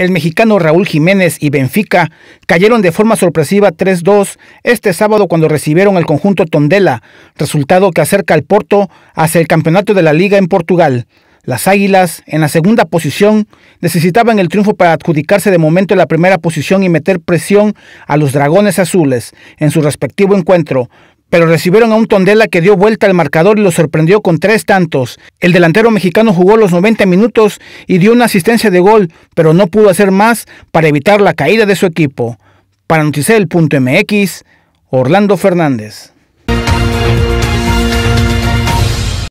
el mexicano Raúl Jiménez y Benfica cayeron de forma sorpresiva 3-2 este sábado cuando recibieron el conjunto Tondela, resultado que acerca al Porto hacia el campeonato de la liga en Portugal. Las Águilas, en la segunda posición, necesitaban el triunfo para adjudicarse de momento la primera posición y meter presión a los Dragones Azules en su respectivo encuentro, pero recibieron a un Tondela que dio vuelta al marcador y lo sorprendió con tres tantos. El delantero mexicano jugó los 90 minutos y dio una asistencia de gol, pero no pudo hacer más para evitar la caída de su equipo. Para Noticel.mx, Orlando Fernández.